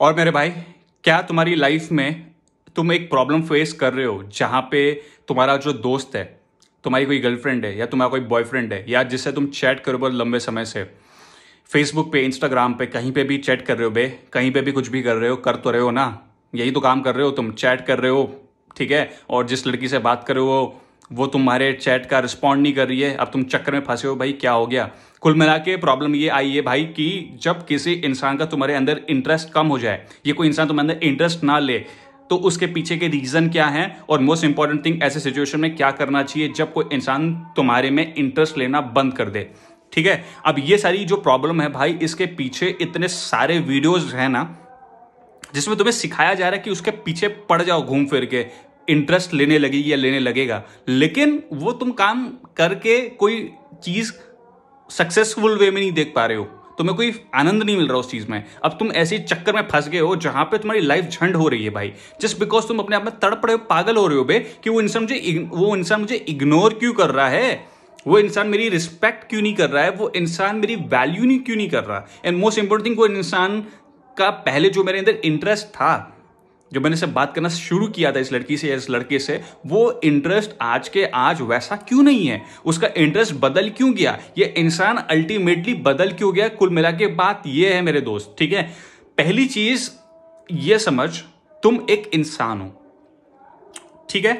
और मेरे भाई क्या तुम्हारी लाइफ में तुम एक प्रॉब्लम फेस कर रहे हो जहाँ पे तुम्हारा जो दोस्त है तुम्हारी कोई गर्लफ्रेंड है या तुम्हारा कोई बॉयफ्रेंड है या जिससे तुम चैट करो बहुत लंबे समय से फेसबुक पे इंस्टाग्राम पे कहीं पे भी चैट कर रहे हो बे कहीं पे भी कुछ भी कर रहे हो कर तो रहे हो ना यही तो काम कर रहे हो तुम चैट कर रहे हो ठीक है और जिस लड़की से बात कर रहे हो वो तुम्हारे चैट का रिस्पॉन्ड नहीं कर रही है अब तुम चक्कर में फंसे हो भाई क्या हो गया कुल मिला के प्रॉब्लम ये आई है भाई कि जब किसी इंसान का तुम्हारे अंदर इंटरेस्ट कम हो जाए ये कोई इंसान तुम्हारे अंदर इंटरेस्ट ना ले तो उसके पीछे के रीज़न क्या है और मोस्ट इंपॉर्टेंट थिंग ऐसे सिचुएशन में क्या करना चाहिए जब कोई इंसान तुम्हारे में इंटरेस्ट लेना बंद कर दे ठीक है अब ये सारी जो प्रॉब्लम है भाई इसके पीछे इतने सारे वीडियोज़ हैं ना जिसमें तुम्हें सिखाया जा रहा है कि उसके पीछे पड़ जाओ घूम फिर के इंटरेस्ट लेने लगेगी या लेने लगेगा लेकिन वो तुम काम करके कोई चीज़ सक्सेसफुल वे में नहीं देख पा रहे हो तुम्हें कोई आनंद नहीं मिल रहा उस चीज़ में अब तुम ऐसे चक्कर में फंस गए हो जहां पे तुम्हारी लाइफ झंड हो रही है भाई जस्ट बिकॉज तुम अपने आप में तड़प रहे हो पागल हो रहे हो बे कि वो इंसान मुझे वो इंसान मुझे इग्नोर क्यों कर रहा है वो इंसान मेरी रिस्पेक्ट क्यों नहीं कर रहा है वो इंसान मेरी वैल्यू नहीं क्यों नहीं कर रहा एंड मोस्ट इंपॉर्टेंट थिंग वो इंसान का पहले जो मेरे अंदर इंटरेस्ट था जो मैंने से बात करना शुरू किया था इस लड़की से या इस लड़के से वो इंटरेस्ट आज के आज वैसा क्यों नहीं है उसका इंटरेस्ट बदल क्यों गया ये इंसान अल्टीमेटली बदल क्यों गया कुल मिला के बात ये है मेरे दोस्त ठीक है पहली चीज ये समझ तुम एक इंसान हो ठीक है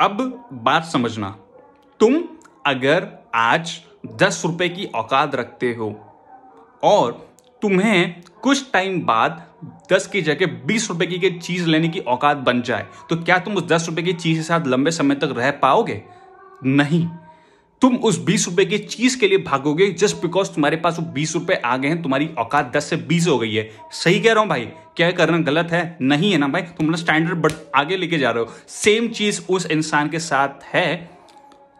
अब बात समझना तुम अगर आज दस रुपए की औकात रखते हो और तुम्हें कुछ टाइम बाद दस की जगह बीस रुपए की चीज लेने की औकात बन जाए तो क्या तुम उस दस रुपए की चीज के साथ लंबे समय तक रह पाओगे नहीं तुम उस बीस रुपए की चीज के लिए भागोगे जस्ट बिकॉज तुम्हारे पास वो बीस रुपए आ गए हैं तुम्हारी औकात दस से बीस हो गई है सही कह रहा हूं भाई क्या करना गलत है नहीं है ना भाई तुम स्टैंडर्ड बट आगे लेके जा रहे हो सेम चीज उस इंसान के साथ है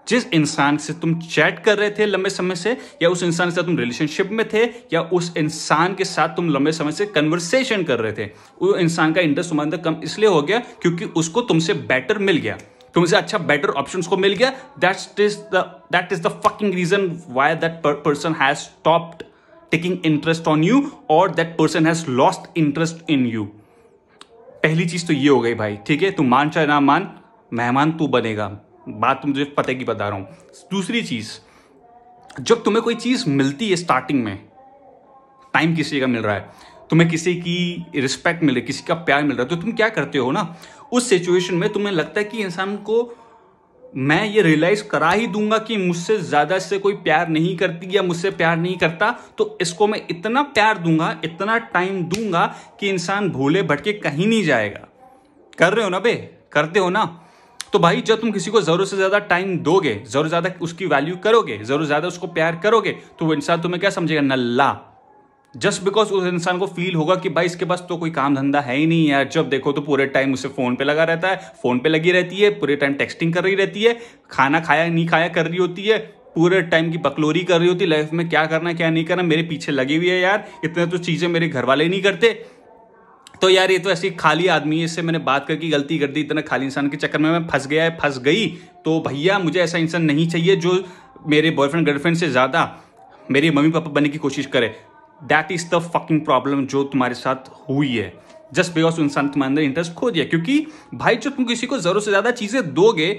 जिस इंसान से तुम चैट कर रहे थे लंबे समय से या उस इंसान के साथ तुम रिलेशनशिप में थे या उस इंसान के साथ तुम लंबे समय से कन्वर्सेशन कर रहे थे वो इंसान का इंटरेस्ट तुम्हारे अंदर कम इसलिए हो गया क्योंकि उसको तुमसे बेटर मिल गया तुमसे अच्छा बेटर ऑप्शन को मिल गया that is the that is the fucking reason why that person has stopped taking interest on you और that person has lost interest in you पहली चीज तो ये हो गई भाई ठीक है तू मान चाहे ना मान मेहमान तू बनेगा बात तो मुझे पते की बता रहा हूँ दूसरी चीज़ जब तुम्हें कोई चीज़ मिलती है स्टार्टिंग में टाइम किसी का मिल रहा है तुम्हें किसी की रिस्पेक्ट मिले किसी का प्यार मिल रहा है तो तुम क्या करते हो ना उस सिचुएशन में तुम्हें लगता है कि इंसान को मैं ये रियलाइज करा ही दूंगा कि मुझसे ज़्यादा से कोई प्यार नहीं करती या मुझसे प्यार नहीं करता तो इसको मैं इतना प्यार दूंगा इतना टाइम दूंगा कि इंसान भूले भटके कहीं नहीं जाएगा कर रहे हो ना बे करते हो ना तो भाई जब तुम किसी को जरूरत से ज्यादा टाइम दोगे जरूर ज्यादा उसकी वैल्यू करोगे जरूर ज्यादा उसको प्यार करोगे तो वो इंसान तुम्हें क्या समझेगा नल्ला जस्ट बिकॉज उस इंसान को फील होगा कि भाई इसके पास तो कोई काम धंधा है ही नहीं यार जब देखो तो पूरे टाइम उसे फोन पे लगा रहता है फोन पे लगी रहती है पूरे टाइम टेक्सटिंग कर रही रहती है खाना खाया नहीं खाया कर रही होती है पूरे टाइम की बकलोरी कर रही होती है लाइफ में क्या करना क्या नहीं करना मेरे पीछे लगी हुई है यार इतने तो चीज़ें मेरे घर वाले नहीं करते तो यार ये तो ऐसी खाली आदमी है इससे मैंने बात करके गलती कर दी इतना खाली इंसान के चक्कर में मैं फंस गया है फंस गई तो भैया मुझे ऐसा इंसान नहीं चाहिए जो मेरे बॉयफ्रेंड गर्लफ्रेंड से ज़्यादा मेरे मम्मी पापा बनने की कोशिश करे that is the fucking problem जो तुम्हारे साथ हुई है जस्ट बिकॉज इंसान तुम्हारे अंदर इंटरेस्ट खो दिया क्योंकि भाई जो तुम किसी को ज़रूरत से ज़्यादा चीज़ें दोगे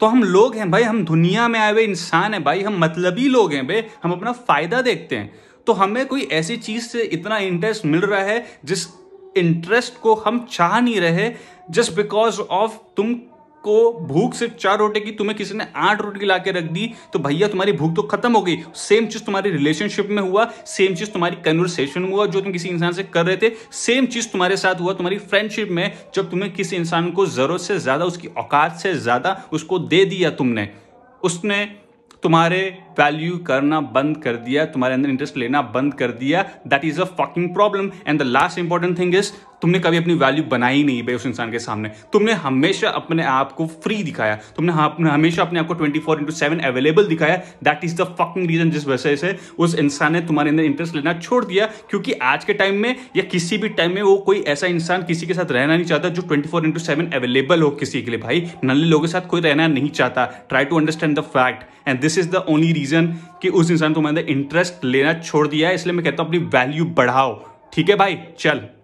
तो हम लोग हैं भाई हम दुनिया में आए हुए इंसान हैं भाई हम मतलबी लोग हैं भाई हम अपना फ़ायदा देखते हैं तो हमें कोई ऐसी चीज़ से इतना इंटरेस्ट मिल रहा है जिस इंटरेस्ट को हम चाह नहीं रहे जस्ट बिकॉज ऑफ तुम को भूख सिर्फ चार रोटी की तुम्हें किसी ने आठ रोटी ला के रख दी तो भैया तुम्हारी भूख तो खत्म हो गई सेम चीज तुम्हारी रिलेशनशिप में हुआ सेम चीज तुम्हारी कन्वर्सेशन में हुआ जो तुम किसी इंसान से कर रहे थे सेम चीज तुम्हारे साथ हुआ तुम्हारी फ्रेंडशिप में जब तुम्हें किसी इंसान को जरूरत से ज्यादा उसकी औकात से ज्यादा उसको दे दिया तुमने उसने तुम्हारे वैल्यू करना बंद कर दिया तुम्हारे अंदर इंटरेस्ट लेना बंद कर दिया that is a fucking problem and the last important thing is तुमने कभी अपनी वैल्यू बनाई नहीं भाई उस इंसान के सामने तुमने हमेशा अपने आप को फ्री दिखाया तुमने हमेशा अपने आप को twenty four into seven available दिखाया that is the fucking reason जिस वजह से उस इंसान ने तुम्हारे अंदर इंटरेस्ट लेना छोड़ दिया क्योंकि आज के टाइम में या किसी भी टाइम में वो कोई ऐसा इंसान किसी के साथ रहना नहीं चाहता जो twenty four into seven available हो किसी के लिए भाई नल्ले लोगों के साथ कोई रहना नहीं चाहता try to understand the fact and this is the only reason कि उस इंसान तुम्हारे अंदर इंटरेस्ट लेना छोड़ दिया है इसलिए मैं कहता हूँ अपनी वैल्यू बढ़ाओ ठीक है भाई चल